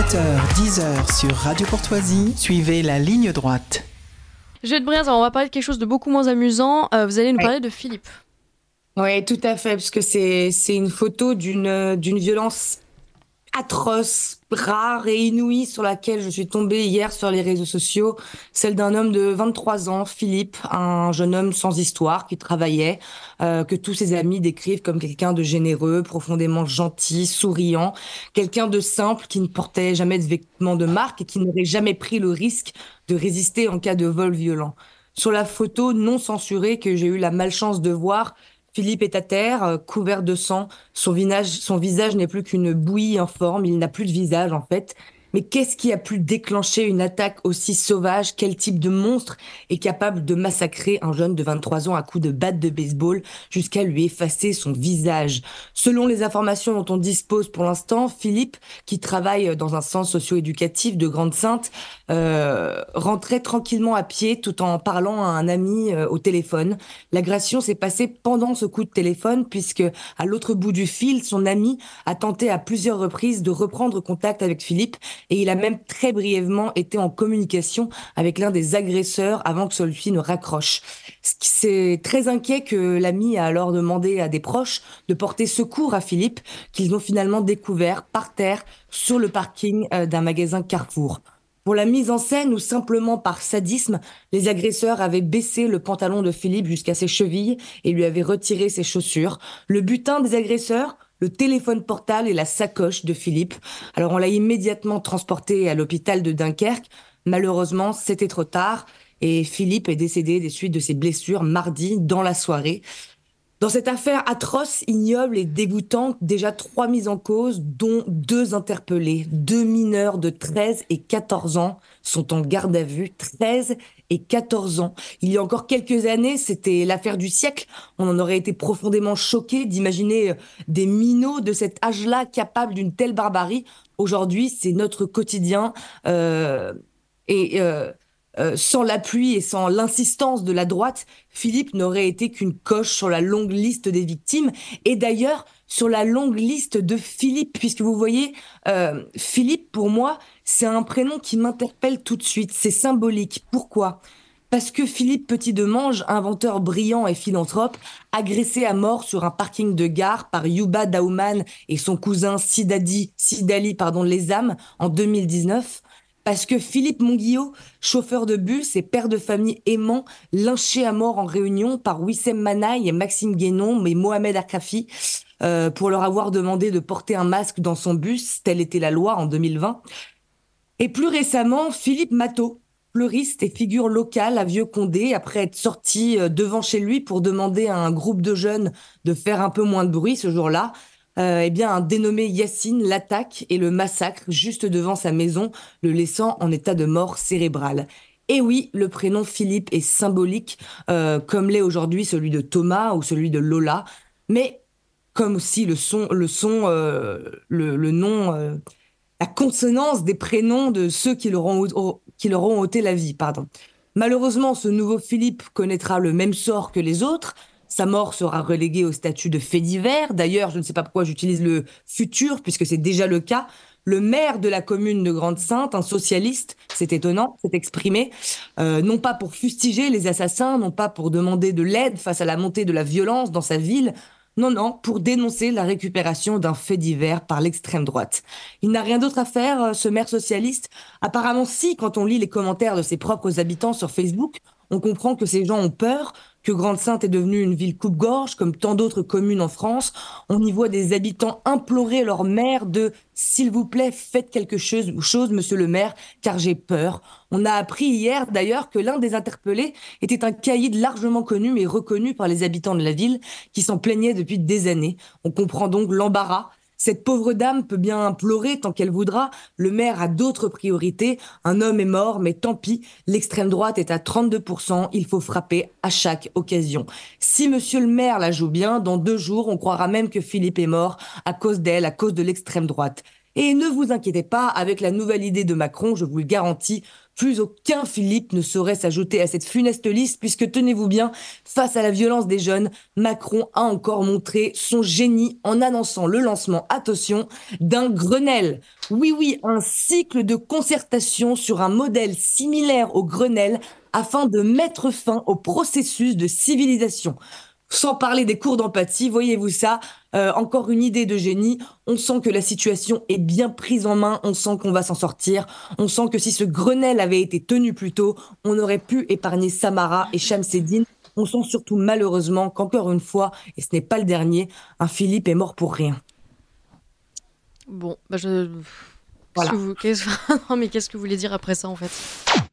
7h, 10h sur Radio Portoisie, suivez la ligne droite. de Briaz, on va parler de quelque chose de beaucoup moins amusant. Euh, vous allez nous parler de Philippe. Oui, tout à fait, parce que c'est une photo d'une violence atroce, rare et inouïe sur laquelle je suis tombée hier sur les réseaux sociaux, celle d'un homme de 23 ans, Philippe, un jeune homme sans histoire qui travaillait, euh, que tous ses amis décrivent comme quelqu'un de généreux, profondément gentil, souriant, quelqu'un de simple qui ne portait jamais de vêtements de marque et qui n'aurait jamais pris le risque de résister en cas de vol violent. Sur la photo non censurée que j'ai eu la malchance de voir, Philippe est à terre, euh, couvert de sang. Son visage, son visage n'est plus qu'une bouillie forme. Il n'a plus de visage, en fait. Mais qu'est-ce qui a pu déclencher une attaque aussi sauvage Quel type de monstre est capable de massacrer un jeune de 23 ans à coups de batte de baseball jusqu'à lui effacer son visage Selon les informations dont on dispose pour l'instant, Philippe, qui travaille dans un centre socio-éducatif de Grande-Sainte, euh, rentrait tranquillement à pied tout en parlant à un ami euh, au téléphone. L'agression s'est passée pendant ce coup de téléphone puisque à l'autre bout du fil, son ami a tenté à plusieurs reprises de reprendre contact avec Philippe et il a même très brièvement été en communication avec l'un des agresseurs avant que celui-ci ne raccroche. C'est très inquiet que l'ami a alors demandé à des proches de porter secours à Philippe, qu'ils ont finalement découvert par terre sur le parking euh, d'un magasin Carrefour. Pour la mise en scène ou simplement par sadisme, les agresseurs avaient baissé le pantalon de Philippe jusqu'à ses chevilles et lui avaient retiré ses chaussures. Le butin des agresseurs le téléphone portable et la sacoche de Philippe. Alors on l'a immédiatement transporté à l'hôpital de Dunkerque. Malheureusement, c'était trop tard et Philippe est décédé des suites de ses blessures mardi dans la soirée. Dans cette affaire atroce, ignoble et dégoûtante, déjà trois mises en cause, dont deux interpellés. Deux mineurs de 13 et 14 ans sont en garde à vue. 13 et 14 ans. Il y a encore quelques années, c'était l'affaire du siècle. On en aurait été profondément choqué d'imaginer euh, des minots de cet âge-là capables d'une telle barbarie. Aujourd'hui, c'est notre quotidien. Euh, et. Euh, euh, sans l'appui et sans l'insistance de la droite, Philippe n'aurait été qu'une coche sur la longue liste des victimes. Et d'ailleurs, sur la longue liste de Philippe, puisque vous voyez, euh, Philippe, pour moi, c'est un prénom qui m'interpelle tout de suite. C'est symbolique. Pourquoi parce que Philippe Petit demange inventeur brillant et philanthrope, agressé à mort sur un parking de gare par Yuba Daouman et son cousin Sidadi, Sidali pardon, Lesam en 2019, parce que Philippe Monguillot, chauffeur de bus et père de famille aimant, lynché à mort en réunion par Wissem Manaï et Maxime Guénon mais Mohamed Akrafi euh, pour leur avoir demandé de porter un masque dans son bus, telle était la loi en 2020. Et plus récemment, Philippe Matteau, fleuriste et figure locale à Vieux-Condé, après être sorti euh, devant chez lui pour demander à un groupe de jeunes de faire un peu moins de bruit ce jour-là, euh, eh bien, un dénommé Yassine l'attaque et le massacre juste devant sa maison, le laissant en état de mort cérébrale. Et eh oui, le prénom Philippe est symbolique, euh, comme l'est aujourd'hui celui de Thomas ou celui de Lola, mais comme aussi le son, le son, euh, le, nom, la consonance des prénoms de ceux qui leur ont, qui leur ont ôté la vie, pardon. Malheureusement, ce nouveau Philippe connaîtra le même sort que les autres, sa mort sera reléguée au statut de fait divers. D'ailleurs, je ne sais pas pourquoi j'utilise le futur, puisque c'est déjà le cas. Le maire de la commune de Grande-Sainte, un socialiste, c'est étonnant, s'est exprimé, euh, non pas pour fustiger les assassins, non pas pour demander de l'aide face à la montée de la violence dans sa ville, non, non, pour dénoncer la récupération d'un fait divers par l'extrême droite. Il n'a rien d'autre à faire, euh, ce maire socialiste. Apparemment, si, quand on lit les commentaires de ses propres habitants sur Facebook, on comprend que ces gens ont peur, que Grande-Sainte est devenue une ville coupe-gorge, comme tant d'autres communes en France. On y voit des habitants implorer leur maire de « S'il vous plaît, faites quelque chose, chose, monsieur le maire, car j'ai peur ». On a appris hier, d'ailleurs, que l'un des interpellés était un caïd largement connu mais reconnu par les habitants de la ville, qui s'en plaignaient depuis des années. On comprend donc l'embarras cette pauvre dame peut bien implorer tant qu'elle voudra, le maire a d'autres priorités, un homme est mort, mais tant pis, l'extrême droite est à 32%, il faut frapper à chaque occasion. Si monsieur le maire la joue bien, dans deux jours, on croira même que Philippe est mort à cause d'elle, à cause de l'extrême droite. Et ne vous inquiétez pas, avec la nouvelle idée de Macron, je vous le garantis, plus aucun Philippe ne saurait s'ajouter à cette funeste liste puisque tenez-vous bien, face à la violence des jeunes, Macron a encore montré son génie en annonçant le lancement, attention, d'un Grenelle. Oui, oui, un cycle de concertation sur un modèle similaire au Grenelle afin de mettre fin au processus de civilisation sans parler des cours d'empathie, voyez-vous ça euh, Encore une idée de génie. On sent que la situation est bien prise en main, on sent qu'on va s'en sortir, on sent que si ce Grenelle avait été tenu plus tôt, on aurait pu épargner Samara et Shamseddin. On sent surtout malheureusement qu'encore une fois, et ce n'est pas le dernier, un Philippe est mort pour rien. Bon, bah je... mais qu'est-ce que vous voulez dire après ça en fait